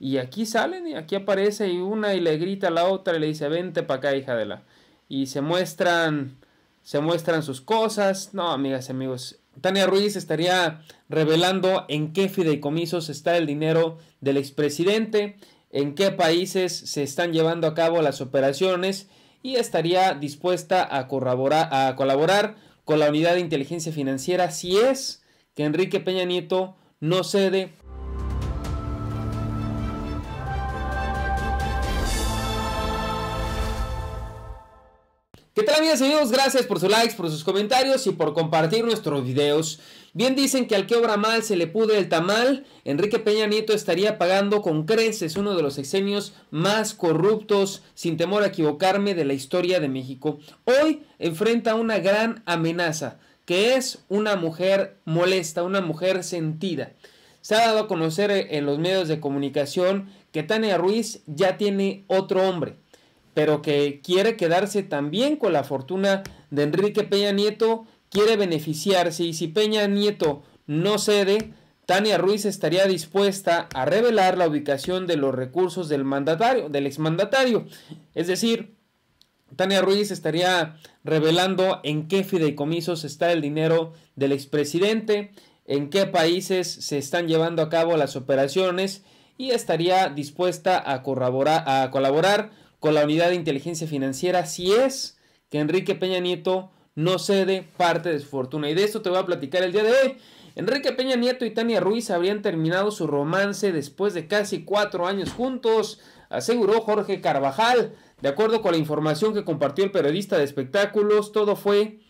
Y aquí salen y aquí aparece y una y le grita a la otra y le dice, vente para acá, hija de la. Y se muestran, se muestran sus cosas. No, amigas y amigos, Tania Ruiz estaría revelando en qué fideicomisos está el dinero del expresidente, en qué países se están llevando a cabo las operaciones y estaría dispuesta a, a colaborar con la unidad de inteligencia financiera si es que Enrique Peña Nieto no cede ¿Qué tal amigos Gracias por sus likes, por sus comentarios y por compartir nuestros videos. Bien dicen que al que obra mal se le pude el tamal. Enrique Peña Nieto estaría pagando con creces uno de los exenios más corruptos, sin temor a equivocarme, de la historia de México. Hoy enfrenta una gran amenaza, que es una mujer molesta, una mujer sentida. Se ha dado a conocer en los medios de comunicación que Tania Ruiz ya tiene otro hombre pero que quiere quedarse también con la fortuna de Enrique Peña Nieto, quiere beneficiarse y si Peña Nieto no cede, Tania Ruiz estaría dispuesta a revelar la ubicación de los recursos del mandatario, del exmandatario. Es decir, Tania Ruiz estaría revelando en qué fideicomisos está el dinero del expresidente, en qué países se están llevando a cabo las operaciones y estaría dispuesta a, a colaborar con la unidad de inteligencia financiera si es que Enrique Peña Nieto no cede parte de su fortuna. Y de esto te voy a platicar el día de hoy. Enrique Peña Nieto y Tania Ruiz habrían terminado su romance después de casi cuatro años juntos, aseguró Jorge Carvajal. De acuerdo con la información que compartió el periodista de espectáculos, todo fue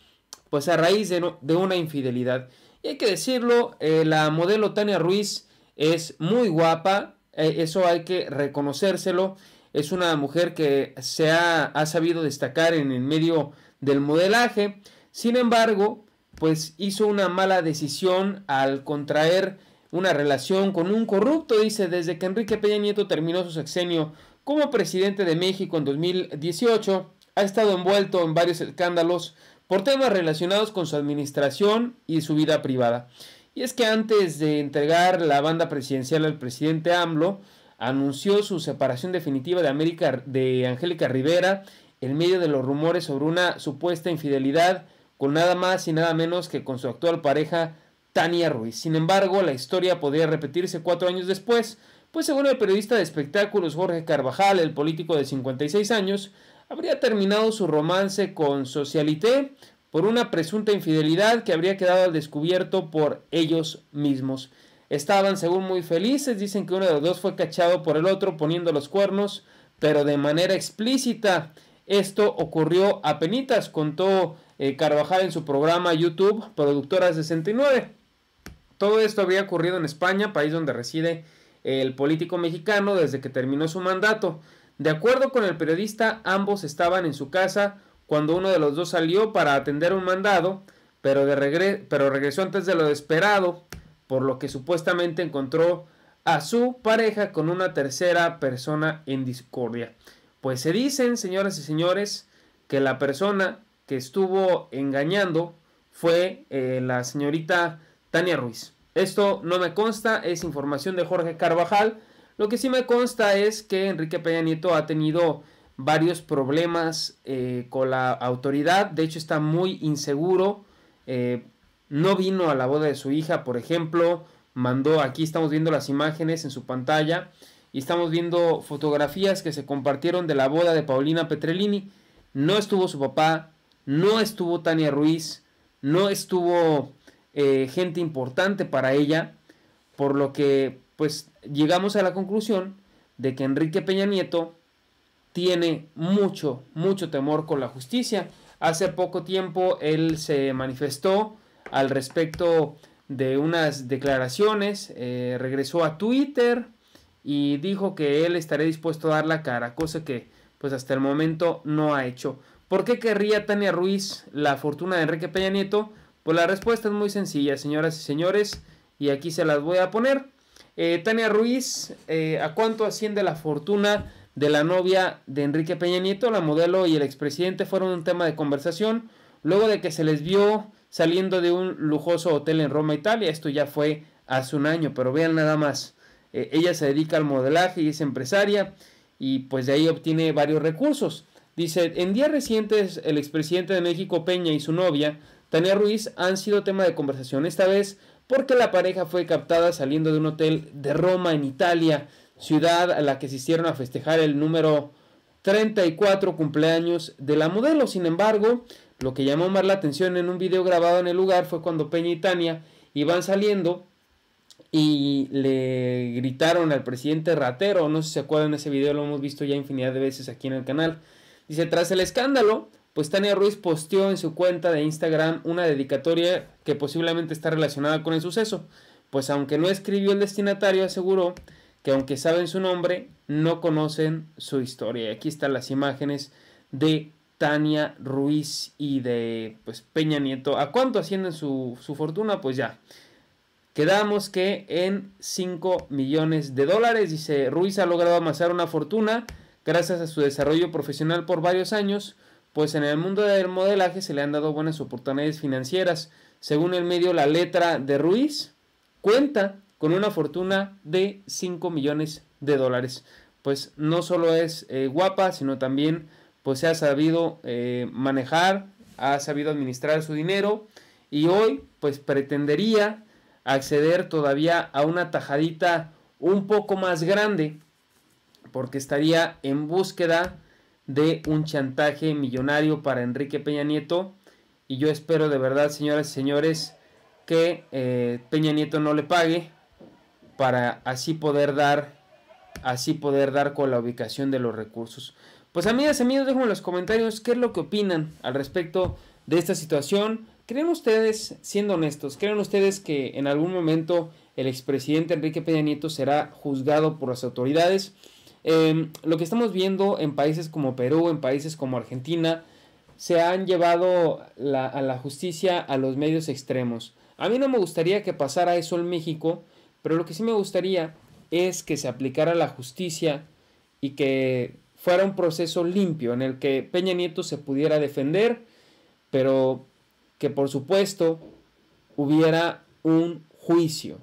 pues a raíz de, una infidelidad. Y hay que decirlo, eh, la modelo Tania Ruiz es muy guapa, eh, eso hay que reconocérselo. Es una mujer que se ha, sabido destacar en el medio del modelaje. Sin embargo, pues hizo una mala decisión al contraer una relación con un corrupto, dice, desde que Enrique Peña Nieto terminó su sexenio como presidente de México en 2018, ha estado envuelto en varios escándalos por temas relacionados con su administración y su vida privada. Y es que antes de entregar la banda presidencial al presidente AMLO, anunció su separación definitiva de, América, de Angélica Rivera en medio de los rumores sobre una supuesta infidelidad con nada más y nada menos que con su actual pareja Tania Ruiz. Sin embargo, la historia podría repetirse cuatro años después, pues según el periodista de espectáculos Jorge Carvajal, el político de 56 años, habría terminado su romance con Socialité por una presunta infidelidad que habría quedado al descubierto por ellos mismos. Estaban según muy felices, dicen que uno de los dos fue cachado por el otro poniendo los cuernos, pero de manera explícita. Esto ocurrió a penitas, contó eh, Carvajal en su programa YouTube, Productora 69. Todo esto había ocurrido en España, país donde reside el político mexicano desde que terminó su mandato. De acuerdo con el periodista, ambos estaban en su casa cuando uno de los dos salió para atender un mandado, pero, de pero regresó antes de lo esperado por lo que supuestamente encontró a su pareja con una tercera persona en discordia. Pues se dicen, señoras y señores, que la persona que estuvo engañando fue eh, la señorita Tania Ruiz. Esto no me consta, es información de Jorge Carvajal. Lo que sí me consta es que Enrique Peña Nieto ha tenido varios problemas eh, con la autoridad. De hecho, está muy inseguro. Eh, no vino a la boda de su hija, por ejemplo, mandó, aquí estamos viendo las imágenes en su pantalla y estamos viendo fotografías que se compartieron de la boda de Paulina Petrellini. No estuvo su papá, no estuvo Tania Ruiz, no estuvo eh, gente importante para ella, por lo que pues llegamos a la conclusión de que Enrique Peña Nieto tiene mucho, mucho temor con la justicia. Hace poco tiempo él se manifestó al respecto de unas declaraciones, eh, regresó a Twitter y dijo que él estaría dispuesto a dar la cara, cosa que pues hasta el momento no ha hecho. ¿Por qué querría Tania Ruiz la fortuna de Enrique Peña Nieto? Pues la respuesta es muy sencilla, señoras y señores, y aquí se las voy a poner. Eh, Tania Ruiz, eh, ¿a cuánto asciende la fortuna de la novia de Enrique Peña Nieto? La modelo y el expresidente fueron un tema de conversación luego de que se les vio saliendo de un lujoso hotel en Roma, Italia. Esto ya fue hace un año, pero vean nada más. Eh, ella se dedica al modelaje y es empresaria y pues de ahí obtiene varios recursos. Dice, en días recientes el expresidente de México Peña y su novia, Tania Ruiz, han sido tema de conversación, esta vez porque la pareja fue captada saliendo de un hotel de Roma, en Italia, ciudad a la que se hicieron a festejar el número 34 cumpleaños de la modelo. Sin embargo, lo que llamó más la atención en un video grabado en el lugar fue cuando Peña y Tania iban saliendo y le gritaron al presidente ratero, no sé si se acuerdan ese video, lo hemos visto ya infinidad de veces aquí en el canal. Dice, tras el escándalo, pues Tania Ruiz posteó en su cuenta de Instagram una dedicatoria que posiblemente está relacionada con el suceso, pues aunque no escribió el destinatario, aseguró que aunque saben su nombre, no conocen su historia. Y aquí están las imágenes de Tania Ruiz y de pues, Peña Nieto. ¿A cuánto ascienden su, su fortuna? Pues ya. Quedamos que en 5 millones de dólares, dice Ruiz, ha logrado amasar una fortuna gracias a su desarrollo profesional por varios años, pues en el mundo del modelaje se le han dado buenas oportunidades financieras. Según el medio La Letra de Ruiz, cuenta con una fortuna de 5 millones de dólares. Pues no solo es eh, guapa, sino también pues se ha sabido eh, manejar, ha sabido administrar su dinero y hoy pues pretendería acceder todavía a una tajadita un poco más grande porque estaría en búsqueda de un chantaje millonario para Enrique Peña Nieto y yo espero de verdad señoras y señores que eh, Peña Nieto no le pague para así poder dar así poder dar con la ubicación de los recursos. Pues amigas y amigos, déjenme en los comentarios qué es lo que opinan al respecto de esta situación. ¿Creen ustedes, siendo honestos, creen ustedes que en algún momento el expresidente Enrique Peña Nieto será juzgado por las autoridades? Em, lo que estamos viendo en países como Perú, en países como Argentina, se han llevado a la justicia a los medios extremos. A mí no me gustaría que pasara eso en México, pero lo que sí me gustaría es que se aplicara la justicia y que fuera un proceso limpio en el que Peña Nieto se pudiera defender, pero que por supuesto hubiera un juicio.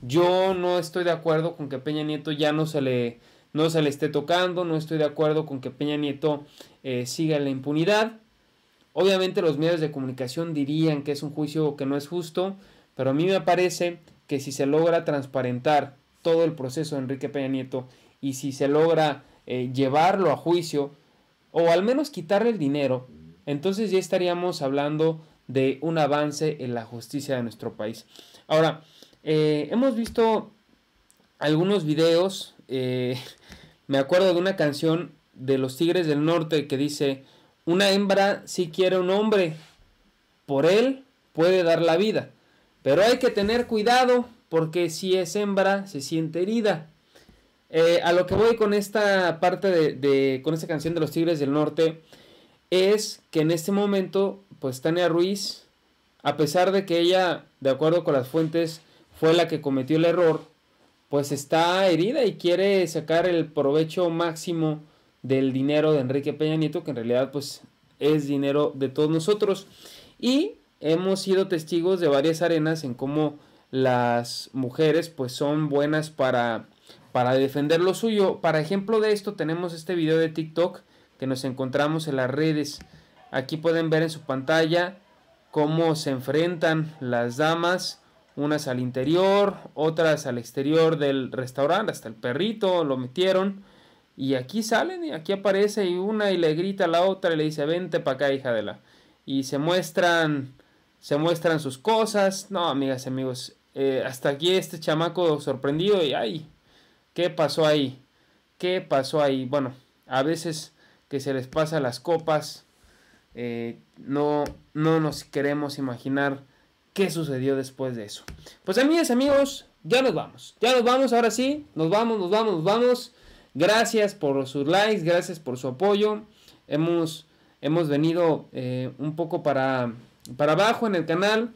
Yo no estoy de acuerdo con que Peña Nieto ya no se le, no se le esté tocando, no estoy de acuerdo con que Peña Nieto eh, siga en la impunidad. Obviamente los medios de comunicación dirían que es un juicio que no es justo, pero a mí me parece que si se logra transparentar todo el proceso de Enrique Peña Nieto y si se logra eh, llevarlo a juicio o al menos quitarle el dinero, entonces ya estaríamos hablando de un avance en la justicia de nuestro país. Ahora, eh, hemos visto algunos videos, eh, me acuerdo de una canción de los Tigres del Norte que dice, una hembra si quiere un hombre, por él puede dar la vida, pero hay que tener cuidado porque si es hembra se siente herida eh, a lo que voy con esta parte de, de, con esta canción de los Tigres del Norte es que en este momento, pues Tania Ruiz, a pesar de que ella, de acuerdo con las fuentes, fue la que cometió el error, pues está herida y quiere sacar el provecho máximo del dinero de Enrique Peña Nieto, que en realidad pues es dinero de todos nosotros. Y hemos sido testigos de varias arenas en cómo las mujeres pues son buenas para para defender lo suyo. Para ejemplo de esto tenemos este video de TikTok que nos encontramos en las redes. Aquí pueden ver en su pantalla cómo se enfrentan las damas, unas al interior, otras al exterior del restaurante, hasta el perrito lo metieron. Y aquí salen, y aquí aparece y una y le grita a la otra y le dice, vente para acá, hija de la. Y se muestran, se muestran sus cosas. No, amigas y amigos, eh, hasta aquí este chamaco sorprendido y ay, ¿Qué pasó ahí? ¿Qué pasó ahí? Bueno, a veces que se les pasa las copas, eh, no, no nos queremos imaginar qué sucedió después de eso. Pues amigas, amigos, ya nos vamos. Ya nos vamos, ahora sí. Nos vamos, nos vamos, nos vamos. Gracias por sus likes, gracias por su apoyo. Hemos, hemos venido eh, un poco para, para abajo en el canal,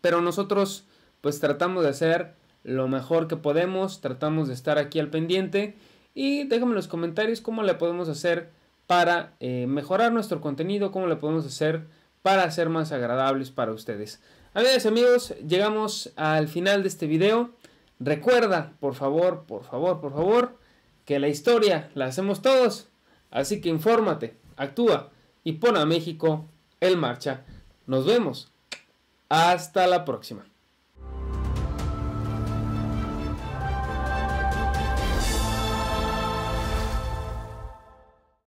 pero nosotros pues tratamos de hacer lo mejor que podemos, tratamos de estar aquí al pendiente y déjame en los comentarios cómo le podemos hacer para eh, mejorar nuestro contenido, cómo le podemos hacer para ser más agradables para ustedes. Amigas amigos, llegamos al final de este video. Recuerda, por favor, por favor, por favor, que la historia la hacemos todos. Así que infórmate, actúa y pon a México en marcha. Nos vemos. Hasta la próxima.